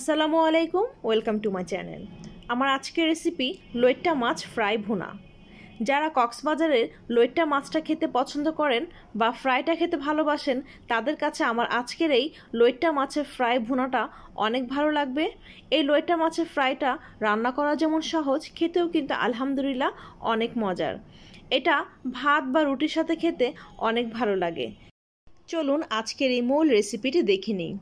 আসসালামু আলাইকুম welcome to my channel আমার আজকের রেসিপি লইট্টা মাছ ফ্রাই ভুনা যারা কক্সবাজারের লইট্টা মাছটা খেতে পছন্দ করেন বা ফ্রাইটা খেতে ভালোবাসেন তাদের কাছে আমার আজকের এই লইট্টা মাছের ফ্রাই ভুনাটা অনেক ভালো লাগবে এই লইট্টা মাছের ফ্রাইটা রান্না করা যেমন সহজ খেতেও কিন্তু আলহামদুলিল্লাহ অনেক মজার এটা ভাত বা রুটির সাথে খেতে অনেক ভালো লাগে চলুন আজকের এই মূল রেসিপিটি দেখে নিই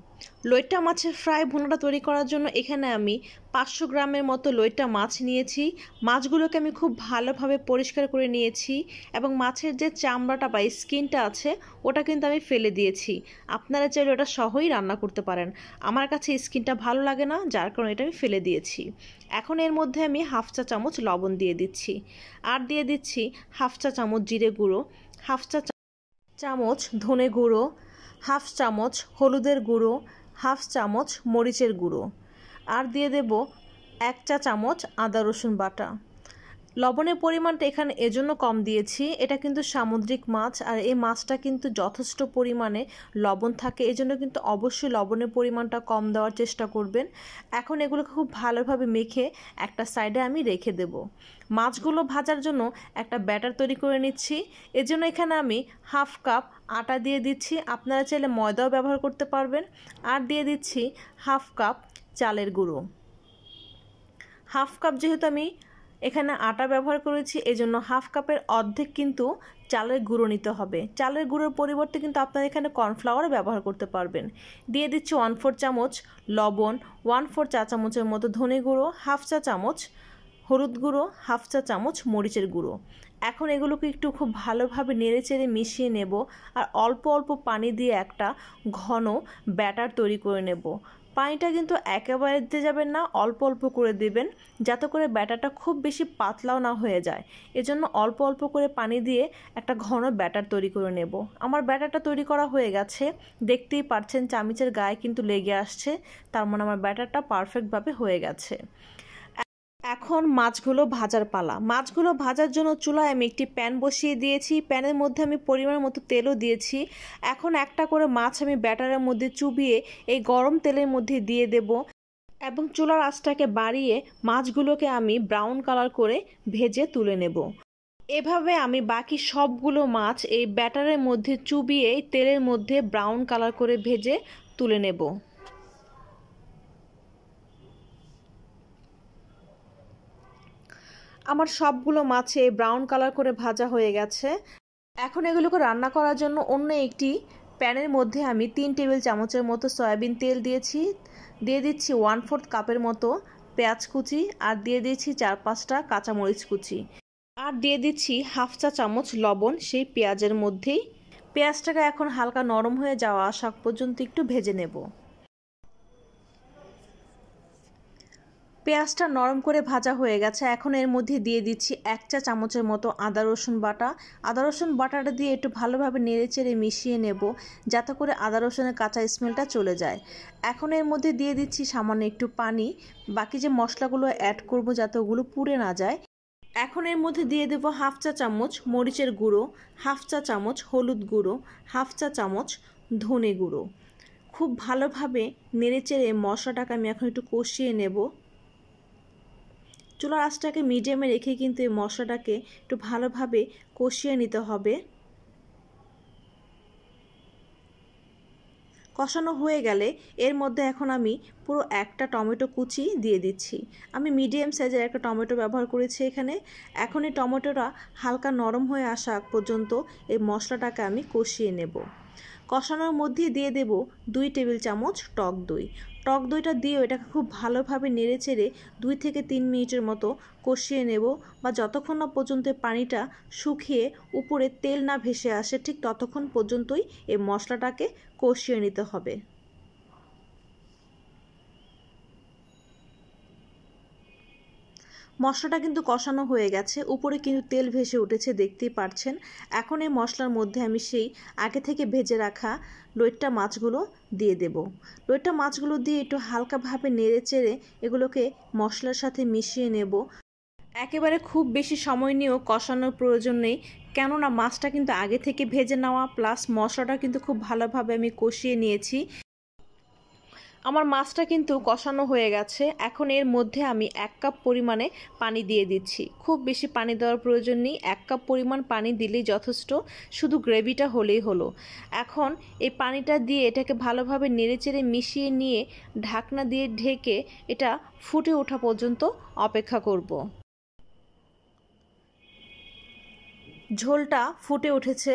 লইটা মাছের ফ্রাই ভুনাটা তৈরি করার জন্য এখানে আমি পাঁচশো গ্রামের মতো লইটা মাছ নিয়েছি মাছগুলোকে আমি খুব ভালোভাবে পরিষ্কার করে নিয়েছি এবং মাছের যে চামড়াটা বা স্কিনটা আছে ওটা কিন্তু আমি ফেলে দিয়েছি আপনারা চাইলে ওটা সহই রান্না করতে পারেন আমার কাছে স্কিনটা ভালো লাগে না যার কারণে এটা আমি ফেলে দিয়েছি এখন এর মধ্যে আমি হাফ চা চামচ লবণ দিয়ে দিচ্ছি আর দিয়ে দিচ্ছি হাফ চা চামচ জিরে গুঁড়ো হাফ চা চামচ ধনে গুঁড়ো হাফ চামচ হলুদের গুঁড়ো হাফ চামচ মরিচের গুঁড়ো আর দিয়ে দেব এক চা চামচ আদা রসুন বাটা লবণের পরিমাণটা এখানে এজন্য কম দিয়েছি এটা কিন্তু সামুদ্রিক মাছ আর এই মাছটা কিন্তু যথেষ্ট পরিমাণে লবণ থাকে এজন্য কিন্তু অবশ্যই লবণের পরিমাণটা কম দেওয়ার চেষ্টা করবেন এখন এগুলোকে খুব ভালোভাবে মেখে একটা সাইডে আমি রেখে দেব মাছগুলো ভাজার জন্য একটা ব্যাটার তৈরি করে নিচ্ছি এজন্য এখানে আমি হাফ কাপ আটা দিয়ে দিচ্ছি আপনারা চাইলে ময়দাও ব্যবহার করতে পারবেন আর দিয়ে দিচ্ছি হাফ কাপ চালের গুঁড়ো হাফ কাপ যেহেতু আমি এখানে আটা ব্যবহার করেছি এজন্য হাফ কাপের অর্ধেক কিন্তু চালের গুঁড়ো নিতে হবে চালের গুঁড়োর পরিবর্তে কিন্তু আপনারা এখানে কর্নফ্লাওয়ার ব্যবহার করতে পারবেন দিয়ে দিচ্ছি ওয়ান ফোর চামচ লবণ ওয়ান ফোর চা চামচের মতো ধনে গুঁড়ো হাফ চা চামচ হলুদ গুঁড়ো হাফ চা চামচ মরিচের গুঁড়ো এখন এগুলোকে একটু খুব ভালোভাবে নেড়েচেড়ে মিশিয়ে নেব আর অল্প অল্প পানি দিয়ে একটা ঘন ব্যাটার তৈরি করে নেব পানিটা কিন্তু একেবারে দিতে যাবেন না অল্প অল্প করে দেবেন যাতে করে ব্যাটারটা খুব বেশি পাতলাও না হয়ে যায় এজন্য অল্প অল্প করে পানি দিয়ে একটা ঘন ব্যাটার তৈরি করে নেব আমার ব্যাটারটা তৈরি করা হয়ে গেছে দেখতেই পারছেন চামিচের গায়ে কিন্তু লেগে আসছে তার মানে আমার ব্যাটারটা পারফেক্টভাবে হয়ে গেছে এখন মাছগুলো ভাজার পালা মাছগুলো ভাজার জন্য চুলায় আমি একটি প্যান বসিয়ে দিয়েছি প্যানের মধ্যে আমি পরিমাণ মতো তেলও দিয়েছি এখন একটা করে মাছ আমি ব্যাটারের মধ্যে চুবিয়ে এই গরম তেলের মধ্যে দিয়ে দেব এবং চুলার আঁচটাকে বাড়িয়ে মাছগুলোকে আমি ব্রাউন কালার করে ভেজে তুলে নেব এভাবে আমি বাকি সবগুলো মাছ এই ব্যাটারের মধ্যে চুবিয়ে তেলের মধ্যে ব্রাউন কালার করে ভেজে তুলে নেব আমার সবগুলো মাছে ব্রাউন কালার করে ভাজা হয়ে গেছে এখন এগুলোকে রান্না করার জন্য অন্য একটি প্যানের মধ্যে আমি তিন টেবিল চামচের মতো সয়াবিন তেল দিয়েছি দিয়ে দিচ্ছি ওয়ান ফোর্থ কাপের মতো পেঁয়াজ কুচি আর দিয়ে দিচ্ছি চার পাঁচটা কাঁচামরিচ কুচি আর দিয়ে দিচ্ছি হাফ চা চামচ লবণ সেই পেঁয়াজের মধ্যেই পেঁয়াজটাকে এখন হালকা নরম হয়ে যাওয়া আসা পর্যন্ত একটু ভেজে নেব পেঁয়াজটা নরম করে ভাজা হয়ে গেছে এখন এর মধ্যে দিয়ে দিচ্ছি এক চা চামচের মতো আদা রসুন বাটা আদা রসুন বাটাটা দিয়ে একটু ভালোভাবে নেড়ে চেড়ে মিশিয়ে নেব যাতে করে আদা রসুনের কাঁচা স্মেলটা চলে যায় এখন এর মধ্যে দিয়ে দিচ্ছি সামান্য একটু পানি বাকি যে মশলাগুলো অ্যাড করব যাতে ওগুলো পুড়ে না যায় এখন এর মধ্যে দিয়ে দেব হাফ চা চামচ মরিচের গুঁড়ো হাফ চা চামচ হলুদ গুঁড়ো হাফ চা চামচ ধনে গুঁড়ো খুব ভালোভাবে নেড়ে চেড়ে মশলাটাকে আমি এখন একটু কষিয়ে নেব চুলার আঁচটাকে মিডিয়ামে রেখে কিন্তু এই মশলাটাকে একটু ভালোভাবে কষিয়ে নিতে হবে কষানো হয়ে গেলে এর মধ্যে এখন আমি পুরো একটা টমেটো কুচি দিয়ে দিচ্ছি আমি মিডিয়াম সাইজের একটা টমেটো ব্যবহার করেছি এখানে এখন এই টমেটোটা হালকা নরম হয়ে আসা পর্যন্ত এই মশলাটাকে আমি কষিয়ে নেব কষানোর মধ্যে দিয়ে দেব দুই টেবিল চামচ টক দই টক দইটা দিয়েও এটাকে খুব ভালোভাবে নেড়ে চেড়ে দুই থেকে তিন মিনিটের মতো কষিয়ে নেব বা যতক্ষণ না পর্যন্ত পানিটা শুকিয়ে উপরে তেল না ভেসে আসে ঠিক ততক্ষণ পর্যন্তই এই মশলাটাকে কষিয়ে নিতে হবে মশলাটা কিন্তু কষানো হয়ে গেছে উপরে কিন্তু তেল ভেসে উঠেছে দেখতেই পারছেন এখন এই মশলার মধ্যে আমি সেই আগে থেকে ভেজে রাখা লইট্টা মাছগুলো দিয়ে দেব লইট্টা মাছগুলো দিয়ে একটু হালকাভাবে নেড়ে চেড়ে এগুলোকে মশলার সাথে মিশিয়ে নেব একেবারে খুব বেশি সময় নিয়েও কষানোর প্রয়োজন নেই কেননা মাছটা কিন্তু আগে থেকে ভেজে নেওয়া প্লাস মশলাটা কিন্তু খুব ভালোভাবে আমি কষিয়ে নিয়েছি আমার মাছটা কিন্তু কষানো হয়ে গেছে এখন এর মধ্যে আমি এক কাপ পরিমাণে পানি দিয়ে দিচ্ছি খুব বেশি পানি দেওয়ার প্রয়োজন নেই এক কাপ পরিমাণ পানি দিলেই যথেষ্ট শুধু গ্রেভিটা হলেই হলো এখন এই পানিটা দিয়ে এটাকে ভালোভাবে নেড়েচেড়ে মিশিয়ে নিয়ে ঢাকনা দিয়ে ঢেকে এটা ফুটে ওঠা পর্যন্ত অপেক্ষা করব। ঝোলটা ফুটে উঠেছে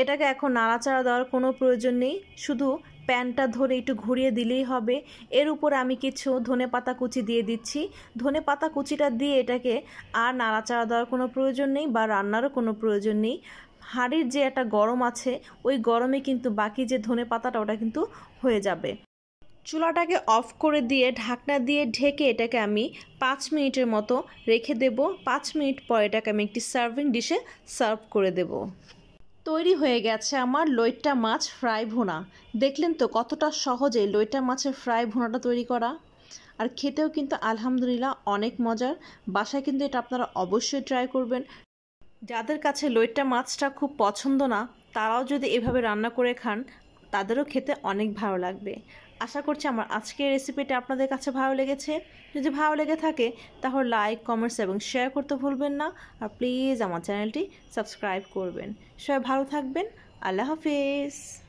এটাকে এখন নাড়াচাড়া দেওয়ার কোনো প্রয়োজন নেই শুধু প্যানটা ধরে একটু ঘুরিয়ে দিলেই হবে এর উপর আমি কিছু ধনে পাতা কুচি দিয়ে দিচ্ছি ধনে পাতা কুচিটা দিয়ে এটাকে আর নাড়াচাড়া দেওয়ার কোনো প্রয়োজন নেই বা রান্নারও কোনো প্রয়োজন নেই হাড়ির যে একটা গরম আছে ওই গরমে কিন্তু বাকি যে ধনে পাতাটা ওটা কিন্তু হয়ে যাবে চুলাটাকে অফ করে দিয়ে ঢাকনা দিয়ে ঢেকে এটাকে আমি পাঁচ মিনিটের মতো রেখে দেব পাঁচ মিনিট পর এটাকে আমি একটি সার্ভিং ডিশে সার্ভ করে দেব তৈরি হয়ে গেছে আমার লইট্টা মাছ ফ্রাই ভোনা দেখলেন তো কতটা সহজে লইট্টা মাছের ফ্রাই ভোনাটা তৈরি করা আর খেতেও কিন্তু আলহামদুলিল্লাহ অনেক মজার বাসায় কিন্তু এটা আপনারা অবশ্যই ট্রাই করবেন যাদের কাছে লইট্টা মাছটা খুব পছন্দ না তারাও যদি এভাবে রান্না করে খান তাদেরও খেতে অনেক ভালো লাগবে আশা করছি আমার আজকের রেসিপিটা আপনাদের কাছে ভালো লেগেছে যদি ভালো লেগে থাকে তাহলে লাইক কমেন্টস এবং শেয়ার করতে ভুলবেন না আর প্লিজ আমার চ্যানেলটি সাবস্ক্রাইব করবেন সবাই ভালো থাকবেন আল্লাহ হাফিজ